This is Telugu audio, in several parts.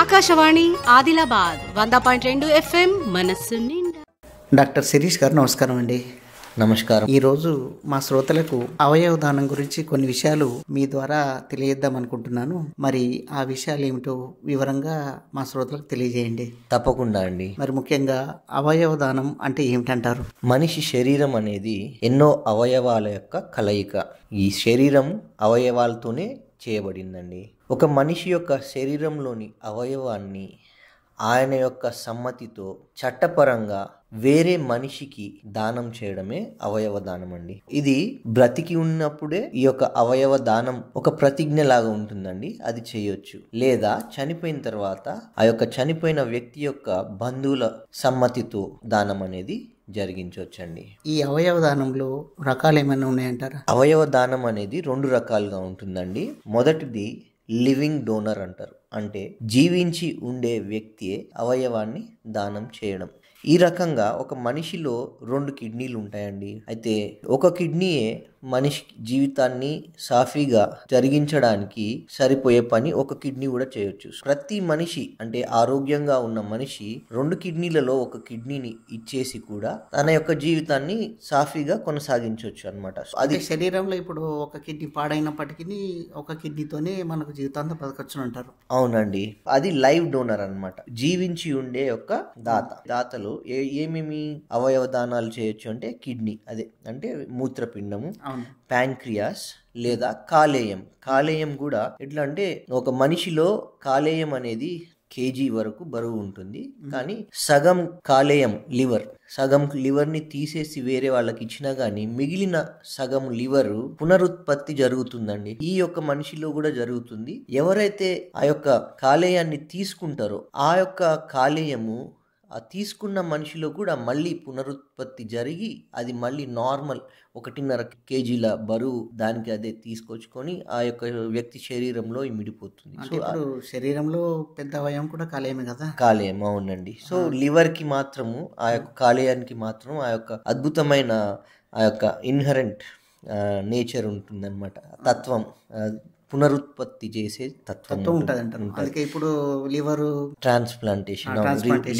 ఆకాశవాణి ఆదిలాబాద్ వంద పాయింట్ రెండు ఎఫ్ఎం మనస్సు డాక్టర్ శిరీష్ గారు నమస్కారం అండి నమస్కారం ఈరోజు మా శ్రోతలకు అవయవ దానం గురించి కొన్ని విషయాలు మీ ద్వారా తెలియజేద్దాం అనుకుంటున్నాను మరి ఆ విషయాలు ఏమిటో వివరంగా మా శ్రోతలకు తెలియజేయండి తప్పకుండా అండి మరి ముఖ్యంగా అవయవ దానం అంటే ఏమిటంటారు మనిషి శరీరం అనేది ఎన్నో అవయవాల యొక్క కలయిక ఈ శరీరం అవయవాలతోనే చేయబడిందండి ఒక మనిషి యొక్క శరీరంలోని అవయవాన్ని ఆయన యొక్క సమ్మతితో చట్టపరంగా వేరే మనిషికి దానం చేయడమే అవయవ దానం అండి ఇది బ్రతికి ఉన్నప్పుడే ఈ యొక్క అవయవ దానం ఒక ప్రతిజ్ఞ లాగా ఉంటుందండి అది చేయొచ్చు లేదా చనిపోయిన తర్వాత ఆ యొక్క చనిపోయిన వ్యక్తి యొక్క బంధువుల సమ్మతితో దానం అనేది జరిగించవచ్చండి ఈ అవయవ దానంలో రకాలు ఏమైనా ఉన్నాయంటారా అవయవ దానం అనేది రెండు రకాలుగా ఉంటుందండి మొదటిది లివింగ్ డోనర్ అంటారు అంటే జీవించి ఉండే వ్యక్తియే అవయవాన్ని దానం చేయడం ఈ రకంగా ఒక మనిషిలో రెండు కిడ్నీలు ఉంటాయండి అయితే ఒక కిడ్నీయే మనిషి జీవితాన్ని సాఫీగా జరిగించడానికి సరిపోయే పని ఒక కిడ్నీ కూడా చేయొచ్చు ప్రతి మనిషి అంటే ఆరోగ్యంగా ఉన్న మనిషి రెండు కిడ్నీలలో ఒక కిడ్నీని ఇచ్చేసి కూడా తన యొక్క జీవితాన్ని సాఫీగా కొనసాగించవచ్చు అనమాట అది శరీరంలో ఇప్పుడు ఒక కిడ్నీ పాడైనప్పటికీ ఒక కిడ్నీతోనే మనకు జీవితాంతం బతకచ్చు అంటారు అవునండి అది లైవ్ డోనర్ అనమాట జీవించి ఉండే యొక్క దాత దాతలు ఏమేమి అవయవ దానాలు చేయొచ్చు అంటే కిడ్నీ అదే అంటే మూత్రపిండము ప్యాంక్రియాస్ లేదా కాలేయం కాలేయం కూడా ఎట్లా అంటే ఒక మనిషిలో కాలేయం అనేది కేజీ వరకు బరువు ఉంటుంది కానీ సగం కాలేయం లివర్ సగం లివర్ని తీసేసి వేరే వాళ్ళకి ఇచ్చినా కానీ మిగిలిన సగం లివర్ పునరుత్పత్తి జరుగుతుందండి ఈ యొక్క మనిషిలో కూడా జరుగుతుంది ఎవరైతే ఆ యొక్క కాలేయాన్ని తీసుకుంటారో ఆ యొక్క కాలేయము ఆ తీసుకున్న మనిషిలో కూడా మళ్ళీ పునరుత్పత్తి జరిగి అది మళ్ళీ నార్మల్ ఒకటిన్నర కేజీల బరువు దానికి అదే తీసుకొచ్చుకొని ఆ యొక్క వ్యక్తి శరీరంలో మిడిపోతుంది సో శరీరంలో పెద్ద వయం కూడా కాలేయమే కదా కాలేయం అవునండి సో లివర్కి మాత్రము ఆ యొక్క కాలేయానికి మాత్రం ఆ యొక్క అద్భుతమైన ఆ యొక్క ఇన్హరెంట్ నేచర్ ఉంటుందన్నమాట తత్వం పునరుత్పత్తి చేసే తత్వం ఉంటుంది ఇప్పుడు liver transplantation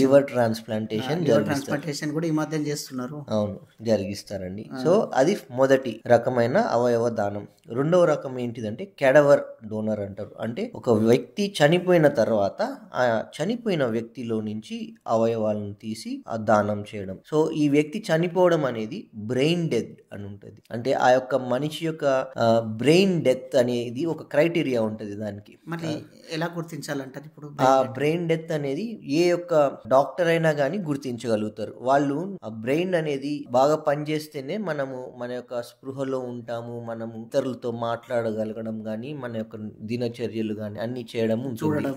liver transplantation transplantation కూడా ఈ మధ్య చేస్తున్నారు అవును జరిగిస్తారండి సో అది మొదటి రకమైన అవయవ దానం రెండవ రకం ఏంటిదంటే కెడవర్ డోనర్ అంటారు అంటే ఒక వ్యక్తి చనిపోయిన తర్వాత ఆ చనిపోయిన వ్యక్తిలో నుంచి అవయవాలను తీసి ఆ దానం చేయడం సో ఈ వ్యక్తి చనిపోవడం అనేది బ్రెయిన్ డెత్ అని ఉంటుంది అంటే ఆ యొక్క మనిషి యొక్క బ్రెయిన్ డెత్ అనేది ఒక ఒక క్రైటీరియా ఉంటుంది దానికి మరి ఎలా గుర్తించాలంటారు ఇప్పుడు ఆ బ్రెయిన్ డెత్ అనేది ఏ యొక్క డాక్టర్ అయినా కానీ గుర్తించగలుగుతారు వాళ్ళు ఆ బ్రెయిన్ అనేది బాగా పనిచేస్తేనే మనము మన యొక్క స్పృహలో ఉంటాము మనము ఇతరులతో మాట్లాడగలగడం కానీ మన యొక్క దినచర్యలు కానీ అన్ని చేయడం చూడడం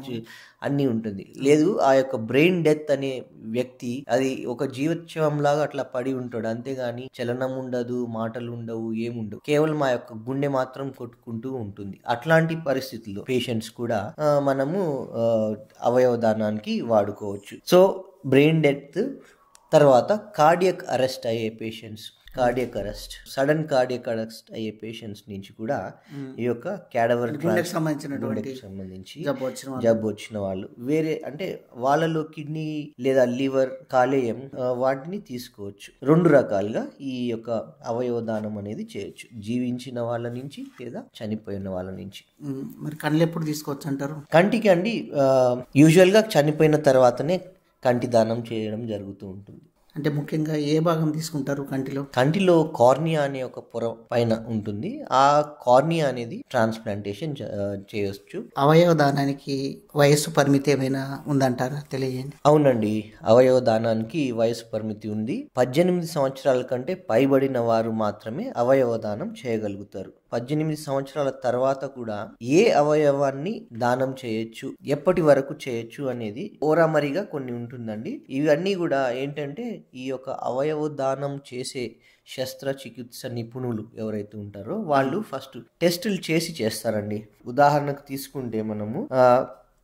అన్నీ ఉంటుంది లేదు ఆ యొక్క బ్రెయిన్ డెత్ అనే వ్యక్తి అది ఒక జీవోత్సవం లాగా అట్లా పడి ఉంటాడు అంతేగాని చలనం ఉండదు మాటలు ఉండవు ఏముండవు కేవలం ఆ యొక్క గుండె మాత్రం కొట్టుకుంటూ ఉంటుంది అట్లాంటి పరిస్థితుల్లో పేషెంట్స్ కూడా మనము అవయవ దానానికి వాడుకోవచ్చు సో బ్రెయిన్ డెత్ తర్వాత కార్డియక్ అరెస్ట్ అయ్యే patients cardiac arrest sudden cardiac arrest అయ్యే పేషెంట్స్ నుంచి కూడా ఈ యొక్క క్యాడవర్ సంబంధించి జబ్బు వచ్చిన వాళ్ళు వేరే అంటే వాళ్ళలో కిడ్నీ లేదా లివర్ కాలేయం వాటిని తీసుకోవచ్చు రెండు రకాలుగా ఈ యొక్క అవయవ దానం అనేది చేయొచ్చు జీవించిన వాళ్ళ నుంచి లేదా చనిపోయిన వాళ్ళ నుంచి మరి కళ్ళు ఎప్పుడు తీసుకోవచ్చు అంటారు కంటికి అండి యూజువల్గా చనిపోయిన తర్వాతనే కంటి దానం చేయడం జరుగుతూ ఉంటుంది అంటే ముఖ్యంగా ఏ భాగం తీసుకుంటారు కంటిలో కంటిలో కార్నియా అనే ఒక పొర పైన ఉంటుంది ఆ కార్నియా అనేది ట్రాన్స్ప్లాంటేషన్ చేయవచ్చు అవయవ దానానికి వయస్సు పరిమితి ఏమైనా ఉందంటారా తెలియజేయండి అవునండి అవయవ దానానికి వయస్సు పరిమితి ఉంది పద్దెనిమిది సంవత్సరాల కంటే పైబడిన వారు మాత్రమే అవయవ దానం చేయగలుగుతారు పద్దెనిమిది సంవత్సరాల తర్వాత కూడా ఏ అవయవాన్ని దానం చేయొచ్చు ఎప్పటి వరకు చేయొచ్చు అనేది ఓరామరిగా కొన్ని ఉంటుందండి ఇవన్నీ కూడా ఏంటంటే ఈ యొక్క అవయవ దానం చేసే శస్త్రచికిత్స నిపుణులు ఎవరైతే ఉంటారో వాళ్ళు ఫస్ట్ టెస్టులు చేసి చేస్తారండి ఉదాహరణకు తీసుకుంటే మనము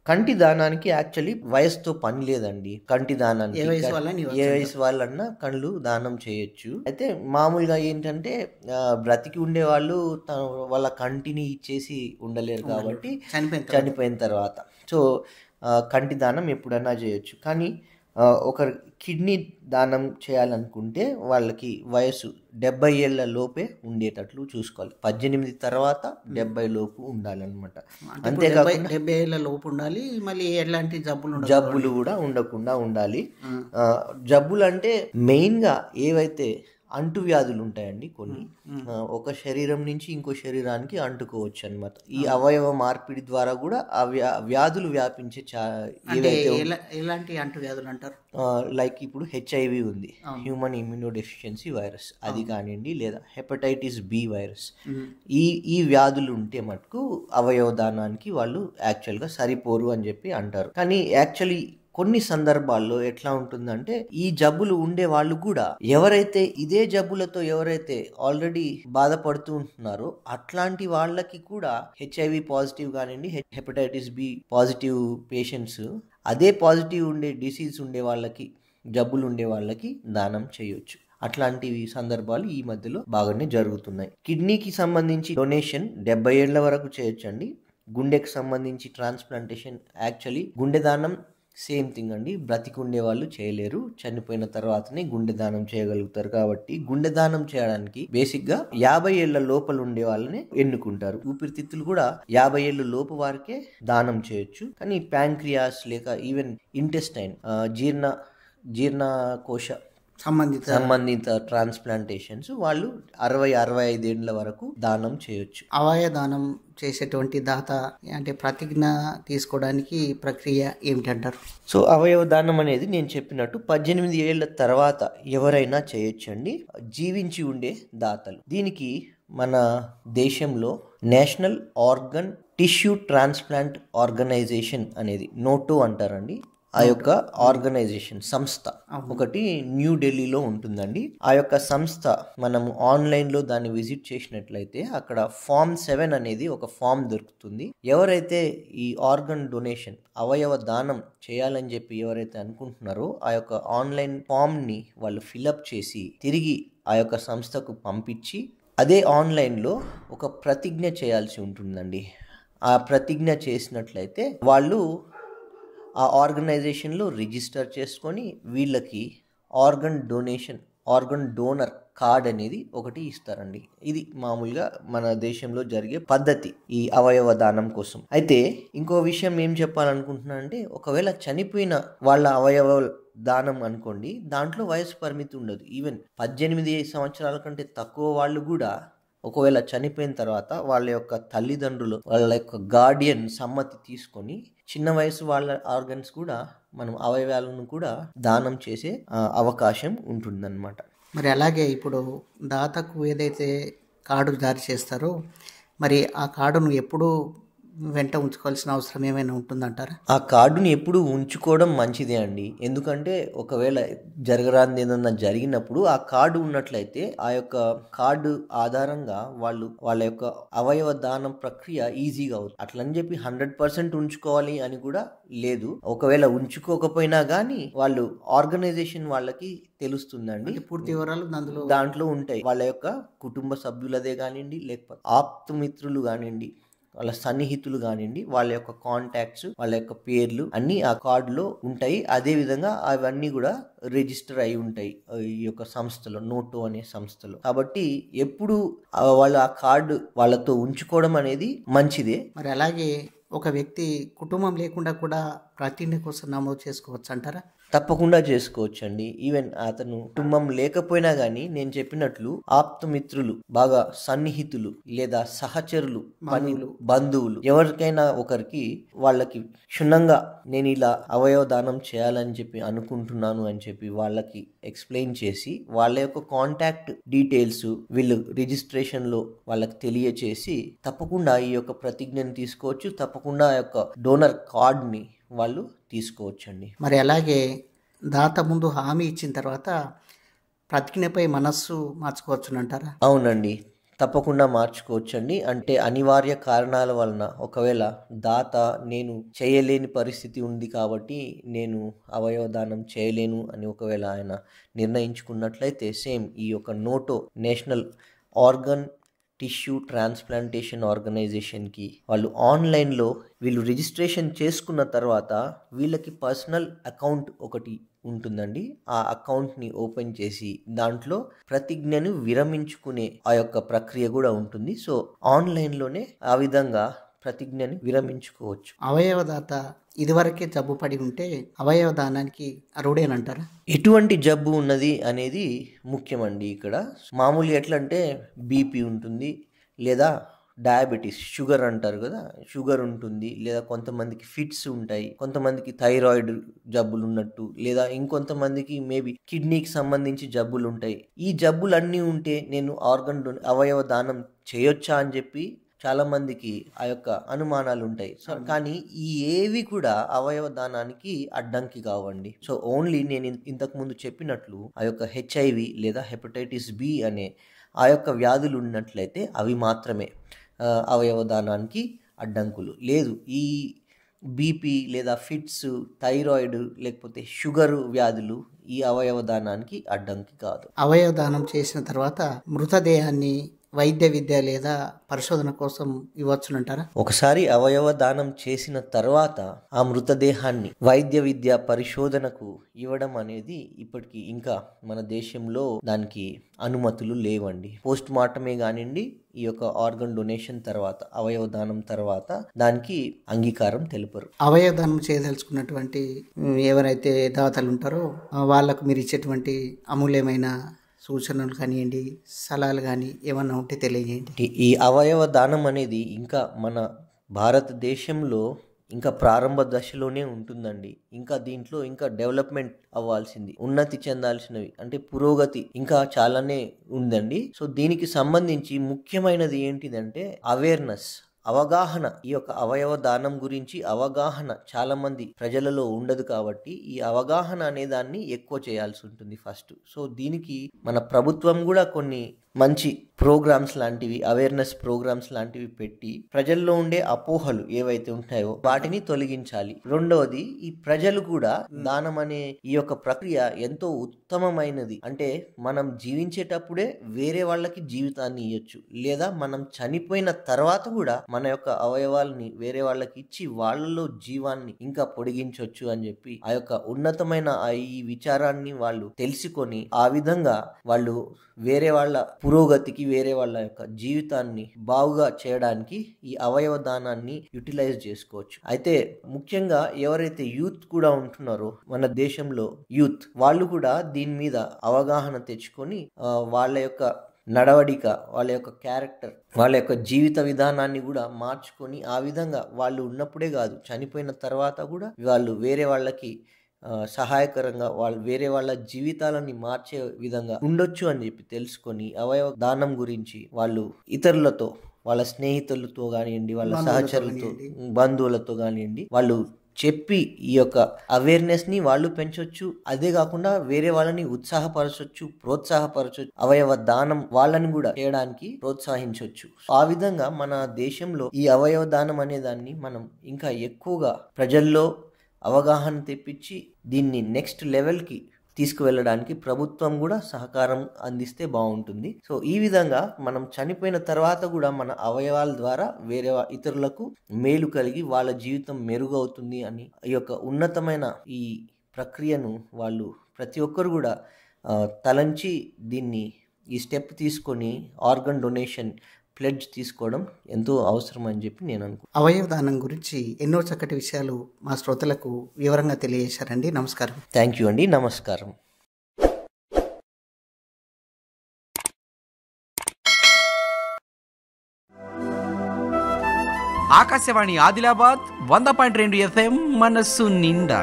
కంటి దానానికి యాక్చువల్లీ వయసుతో పని లేదండి కంటి దానానికి ఏ వయసు వాళ్ళన్నా కళ్ళు దానం చేయొచ్చు అయితే మామూలుగా ఏంటంటే బ్రతికి ఉండే వాళ్ళు వాళ్ళ కంటిని ఇచ్చేసి ఉండలేరు కాబట్టి చనిపోయిన తర్వాత సో కంటి దానం ఎప్పుడన్నా చేయొచ్చు కానీ ఒకరు కిడ్నీ దానం చేయాలనుకుంటే వాళ్ళకి వయసు డెబ్బై ఏళ్ళ లోపే ఉండేటట్లు చూసుకోవాలి పద్దెనిమిది తర్వాత డెబ్బై లోపు ఉండాలన్నమాట అంతేకాదు డెబ్బై ఏళ్ళ లోపు ఉండాలి మళ్ళీ ఎలాంటి జబ్బులు జబ్బులు కూడా ఉండకుండా ఉండాలి జబ్బులు అంటే మెయిన్గా ఏవైతే అంటువ్యాధులు ఉంటాయండి కొన్ని ఒక శరీరం నుంచి ఇంకో శరీరానికి అంటుకోవచ్చు అనమాట ఈ అవయవ మార్పిడి ద్వారా కూడా ఆ వ్యా వ్యాధులు వ్యాపించే ఎలాంటి అంటువ్యాధులు అంటారు లైక్ ఇప్పుడు హెచ్ఐవి ఉంది హ్యూమన్ ఇమ్యూనో డెఫిషియన్సీ వైరస్ అది కానివ్వండి లేదా హెపటైటిస్ బి వైరస్ ఈ ఈ వ్యాధులు ఉంటే మటుకు అవయవ దానానికి వాళ్ళు యాక్చువల్గా సరిపోరు అని చెప్పి అంటారు కానీ యాక్చువల్లీ కొన్ని సందర్భాల్లో ఎట్లా ఉంటుందంటే ఈ జబ్బులు ఉండే వాళ్ళు కూడా ఎవరైతే ఇదే జబ్బులతో ఎవరైతే ఆల్రెడీ బాధపడుతూ ఉంటున్నారో అట్లాంటి వాళ్ళకి కూడా హెచ్ఐవి పాజిటివ్ కానివ్వండి హెపటైటిస్ బి పాజిటివ్ పేషెంట్స్ అదే పాజిటివ్ ఉండే డిసీజ్ ఉండే వాళ్ళకి జబ్బులు ఉండే వాళ్ళకి దానం చేయొచ్చు అట్లాంటి సందర్భాలు ఈ మధ్యలో బాగానే జరుగుతున్నాయి కిడ్నీకి సంబంధించి డొనేషన్ డెబ్బై ఏళ్ల వరకు చేయొచ్చండి గుండెకి సంబంధించి ట్రాన్స్ప్లాంటేషన్ యాక్చువల్లీ గుండె దానం సేమ్ థింగ్ అండి బ్రతికుండే వాళ్ళు చేయలేరు చనిపోయిన తర్వాతనే గుండె దానం చేయగలుగుతారు కాబట్టి గుండె దానం చేయడానికి బేసిక్ గా యాభై ఏళ్ల లోపల ఉండే వాళ్ళని ఎన్నుకుంటారు ఊపిరితిత్తులు కూడా యాభై ఏళ్ళ లోపు వారికే దానం చేయొచ్చు కానీ ప్యాంక్రియాస్ లేక ఈవెన్ ఇంటెస్టైన్ జీర్ణ జీర్ణకోశ సంబంధిత సంబంధిత ట్రాన్స్ప్లాంటేషన్స్ వాళ్ళు అరవై అరవై ఐదేళ్ల వరకు దానం చేయొచ్చు అవయ దానం చేసేటువంటి దాత అంటే ప్రతిజ్ఞ తీసుకోవడానికి ప్రక్రియ ఏమిటంటారు సో అవయవ దానం అనేది నేను చెప్పినట్టు పద్దెనిమిది ఏళ్ల తర్వాత ఎవరైనా చేయొచ్చండి జీవించి ఉండే దాతలు దీనికి మన దేశంలో national organ tissue transplant organisation అనేది నోటో అంటారండి ఆ యొక్క ఆర్గనైజేషన్ సంస్థ ఒకటి న్యూ ఢిల్లీలో ఉంటుందండి ఆ యొక్క సంస్థ మనము ఆన్లైన్లో దాన్ని విజిట్ చేసినట్లయితే అక్కడ ఫామ్ సెవెన్ అనేది ఒక ఫామ్ దొరుకుతుంది ఎవరైతే ఈ ఆర్గన్ డొనేషన్ అవయవ దానం చేయాలని చెప్పి ఎవరైతే అనుకుంటున్నారో ఆ యొక్క ఆన్లైన్ ఫామ్ని వాళ్ళు ఫిలప్ చేసి తిరిగి ఆ యొక్క సంస్థకు పంపించి అదే ఆన్లైన్లో ఒక ప్రతిజ్ఞ చేయాల్సి ఉంటుందండి ఆ ప్రతిజ్ఞ చేసినట్లయితే వాళ్ళు ఆ ఆర్గనైజేషన్లో రిజిస్టర్ చేసుకొని వీళ్ళకి organ donation organ donor card అనేది ఒకటి ఇస్తారండి ఇది మామూలుగా మన దేశంలో జరిగే పద్ధతి ఈ అవయవ దానం కోసం అయితే ఇంకో విషయం ఏం చెప్పాలనుకుంటున్నా అంటే ఒకవేళ చనిపోయిన వాళ్ళ అవయవ దానం అనుకోండి దాంట్లో వయసు పరిమితి ఉండదు ఈవెన్ పద్దెనిమిది సంవత్సరాల కంటే తక్కువ వాళ్ళు కూడా ఒకవేళ చనిపోయిన తర్వాత వాళ్ళ యొక్క తల్లిదండ్రులు వాళ్ళ యొక్క గార్డియన్ సమ్మతి తీసుకొని చిన్న వయసు వాళ్ళ ఆర్గన్స్ కూడా మనం అవయవాలను కూడా దానం చేసే అవకాశం ఉంటుందన్నమాట మరి అలాగే ఇప్పుడు దాతకు ఏదైతే కార్డు జారీ చేస్తారో మరి ఆ కార్డును ఎప్పుడు వెంట ఉంచుకోవాల్సిన అవసరం ఏమైనా ఉంటుందంటారా ఆ కార్డుని ఎప్పుడు ఉంచుకోవడం మంచిదే అండి ఎందుకంటే ఒకవేళ జరగరాంది ఏదన్నా జరిగినప్పుడు ఆ కార్డు ఉన్నట్లయితే ఆ యొక్క కార్డు ఆధారంగా వాళ్ళు వాళ్ళ యొక్క అవయవ దానం ప్రక్రియ ఈజీగా అవుతుంది అట్లని చెప్పి హండ్రెడ్ పర్సెంట్ ఉంచుకోవాలి అని కూడా లేదు ఒకవేళ ఉంచుకోకపోయినా కానీ వాళ్ళు ఆర్గనైజేషన్ వాళ్ళకి తెలుస్తుందండి పూర్తి వివరాలు దాంట్లో దాంట్లో ఉంటాయి వాళ్ళ యొక్క కుటుంబ సభ్యులదే కానివ్వండి లేకపోతే ఆప్తమిత్రులు కానివ్వండి వాళ్ళ సన్నిహితులు కానివ్వండి వాళ్ళ యొక్క కాంటాక్ట్స్ వాళ్ళ యొక్క పేర్లు అన్నీ ఆ కార్డులో ఉంటాయి అదేవిధంగా అవన్నీ కూడా రిజిస్టర్ అయి ఉంటాయి ఈ యొక్క సంస్థలో నోటో అనే సంస్థలో కాబట్టి ఎప్పుడు వాళ్ళు ఆ కార్డు వాళ్ళతో ఉంచుకోవడం అనేది మంచిదే మరి అలాగే ఒక వ్యక్తి కుటుంబం లేకుండా కూడా ప్రతిని కోసం నమోదు చేసుకోవచ్చు అంటారా తప్పకుండా చేసుకోవచ్చండి ఈవెన్ అతను కుటుంబం లేకపోయినా కానీ నేను చెప్పినట్లు ఆప్తమిత్రులు బాగా సన్నిహితులు లేదా సహచరులు పనులు బంధువులు ఎవరికైనా ఒకరికి వాళ్ళకి క్షుణ్ణంగా నేను ఇలా అవయవ దానం చేయాలని చెప్పి అనుకుంటున్నాను అని చెప్పి వాళ్ళకి ఎక్స్ప్లెయిన్ చేసి వాళ్ళ యొక్క కాంటాక్ట్ డీటెయిల్స్ వీళ్ళు రిజిస్ట్రేషన్లో వాళ్ళకి తెలియచేసి తప్పకుండా ఈ యొక్క ప్రతిజ్ఞను తీసుకోవచ్చు తప్పకుండా ఆ యొక్క డోనర్ కార్డ్ని వాళ్ళు తీసుకోవచ్చండి మరి అలాగే దాత ముందు హామీ ఇచ్చిన తర్వాత ప్రతిజ్ఞపై మనస్సు మార్చుకోవచ్చునంటారా అవునండి తప్పకుండా మార్చుకోవచ్చండి అంటే అనివార్య కారణాల వలన ఒకవేళ దాత నేను చేయలేని పరిస్థితి ఉంది కాబట్టి నేను అవయవదానం చేయలేను అని ఒకవేళ ఆయన నిర్ణయించుకున్నట్లయితే సేమ్ ఈ యొక్క NOTTO national organ tissue transplantation ఆర్గనైజేషన్కి వాళ్ళు ఆన్లైన్లో వీళ్ళు రిజిస్ట్రేషన్ చేసుకున్న తర్వాత వీళ్ళకి పర్సనల్ అకౌంట్ ఒకటి ఉంటుందండి ఆ అకౌంట్ని ఓపెన్ చేసి దాంట్లో ప్రతిజ్ఞను విరమించుకునే ఆ యొక్క ప్రక్రియ కూడా ఉంటుంది సో ఆన్లైన్లోనే ఆ విధంగా ప్రతిజ్ఞని విరమించుకోవచ్చు అవయవదాత ఇదివరకే జబ్బు పడి ఉంటే అవయవ దానానికి అంటారా ఎటువంటి జబ్బు ఉన్నది అనేది ముఖ్యమండి ఇక్కడ మామూలు ఎట్లా అంటే బీపీ ఉంటుంది లేదా డయాబెటీస్ షుగర్ అంటారు కదా షుగర్ ఉంటుంది లేదా కొంతమందికి ఫిట్స్ ఉంటాయి కొంతమందికి థైరాయిడ్ జబ్బులు ఉన్నట్టు లేదా ఇంకొంతమందికి మేబీ కిడ్నీకి సంబంధించి జబ్బులు ఉంటాయి ఈ జబ్బులన్నీ ఉంటే నేను ఆర్గన్ అవయవ దానం చేయొచ్చా అని చెప్పి చాలామందికి ఆ యొక్క అనుమానాలు ఉంటాయి సో కానీ ఈ ఏవి కూడా అవయవ దానానికి అడ్డంకి కావండి సో ఓన్లీ నేను ఇంతకు ముందు చెప్పినట్లు ఆ యొక్క హెచ్ఐవి లేదా హెపటైటిస్ బి అనే ఆ యొక్క వ్యాధులు ఉన్నట్లయితే అవి మాత్రమే అవయవ దానానికి అడ్డంకులు లేదు ఈ బీపీ లేదా ఫిట్స్ థైరాయిడ్ లేకపోతే షుగర్ వ్యాధులు ఈ అవయవ దానానికి అడ్డంకి కాదు అవయవ దానం చేసిన తర్వాత మృతదేహాన్ని వైద్య విద్య లేదా పరిశోధన కోసం అంటారా ఒకసారి అవయవ దానం చేసిన తర్వాత ఆ మృతదేహాన్ని వైద్య విద్య పరిశోధనకు ఇవ్వడం అనేది ఇప్పటికీ ఇంకా మన దేశంలో దానికి అనుమతులు లేవండి పోస్ట్ మార్టమే కానివ్వండి ఈ యొక్క ఆర్గన్ డొనేషన్ తర్వాత అవయవ దానం తర్వాత దానికి అంగీకారం తెలుపరు అవయవ దానం చేయదలుచుకున్నటువంటి ఎవరైతే దాతలు ఉంటారో వాళ్ళకు మీరు ఇచ్చేటువంటి అమూల్యమైన సూచనలు కానివ్వండి సలహాలు కానీ ఏమన్నా ఉంటే తెలియజేయండి ఈ అవయవ దానం అనేది ఇంకా మన భారతదేశంలో ఇంకా ప్రారంభ దశలోనే ఉంటుందండి ఇంకా దీంట్లో ఇంకా డెవలప్మెంట్ అవ్వాల్సింది ఉన్నతి చెందాల్సినవి అంటే పురోగతి ఇంకా చాలానే ఉందండి సో దీనికి సంబంధించి ముఖ్యమైనది ఏంటిదంటే అవేర్నెస్ అవగాహన ఈ యొక్క అవయవ దానం గురించి అవగాహన చాలామంది ప్రజలలో ఉండదు కాబట్టి ఈ అవగాహన అనే దాన్ని ఎక్కువ చేయాల్సి ఉంటుంది ఫస్ట్ సో దీనికి మన ప్రభుత్వం కూడా కొన్ని మంచి ప్రోగ్రామ్స్ లాంటివి అవేర్నెస్ ప్రోగ్రామ్స్ లాంటివి పెట్టి ప్రజల్లో ఉండే అపోహలు ఏవైతే ఉంటాయో వాటిని తొలగించాలి రెండవది ఈ ప్రజలు కూడా దానం అనే ఈ యొక్క ప్రక్రియ ఎంతో ఉత్తమమైనది అంటే మనం జీవించేటప్పుడే వేరే వాళ్ళకి జీవితాన్ని ఇవ్వచ్చు లేదా మనం చనిపోయిన తర్వాత కూడా మన యొక్క అవయవాల్ని వేరే వాళ్ళకి ఇచ్చి వాళ్ళలో జీవాన్ని ఇంకా పొడిగించవచ్చు అని చెప్పి ఆ యొక్క ఉన్నతమైన ఈ విచారాన్ని వాళ్ళు తెలుసుకొని ఆ విధంగా వాళ్ళు వేరే వాళ్ళ పురోగతికి వేరే వాళ్ళ యొక్క జీవితాన్ని బాగుగా చేయడానికి ఈ అవయవ దానాన్ని యూటిలైజ్ చేసుకోవచ్చు అయితే ముఖ్యంగా ఎవరైతే యూత్ కూడా ఉంటున్నారో మన దేశంలో యూత్ వాళ్ళు కూడా దీని మీద అవగాహన తెచ్చుకొని వాళ్ళ యొక్క నడవడిక వాళ్ళ యొక్క క్యారెక్టర్ వాళ్ళ యొక్క జీవిత విధానాన్ని కూడా మార్చుకొని ఆ విధంగా వాళ్ళు ఉన్నప్పుడే కాదు చనిపోయిన తర్వాత కూడా వాళ్ళు వేరే వాళ్ళకి సహాయకరంగా వాళ్ళు వేరే వాళ్ళ జీవితాలని మార్చే విధంగా ఉండొచ్చు అని చెప్పి తెలుసుకొని అవయవ దానం గురించి వాళ్ళు ఇతరులతో వాళ్ళ స్నేహితులతో కానివ్వండి వాళ్ళ సహచరులతో బంధువులతో కానివ్వండి వాళ్ళు చెప్పి ఈ యొక్క అవేర్నెస్ని వాళ్ళు పెంచవచ్చు అదే కాకుండా వేరే వాళ్ళని ఉత్సాహపరచవచ్చు ప్రోత్సాహపరచవచ్చు అవయవ దానం వాళ్ళని కూడా చేయడానికి ప్రోత్సహించవచ్చు ఆ విధంగా మన దేశంలో ఈ అవయవ దానం అనే దాన్ని మనం ఇంకా ఎక్కువగా ప్రజల్లో అవగాహన తెప్పించి దీన్ని నెక్స్ట్ లెవెల్కి తీసుకువెళ్ళడానికి ప్రభుత్వం కూడా సహకారం అందిస్తే బాగుంటుంది సో ఈ విధంగా మనం చనిపోయిన తర్వాత కూడా మన అవయవాల ద్వారా వేరే ఇతరులకు మేలు కలిగి వాళ్ళ జీవితం మెరుగవుతుంది అని ఈ యొక్క ఉన్నతమైన ఈ ప్రక్రియను వాళ్ళు ప్రతి ఒక్కరు కూడా తలంచి దీన్ని ఈ స్టెప్ తీసుకొని ఆర్గన్ డొనేషన్ ప్లెడ్జ్ తీసుకోవడం ఎంతో అవసరం అని చెప్పి నేను అనుకు అవయవ దానం గురించి ఎన్నో చక్కటి విషయాలు మా శ్రోతలకు వివరంగా తెలియజేశారండి నమస్కారం థ్యాంక్ యూ అండి నమస్కారం ఆకాశవాణి ఆదిలాబాద్ వంద పాయింట్ రెండు ఎఫ్ఎం మనస్సు నిండా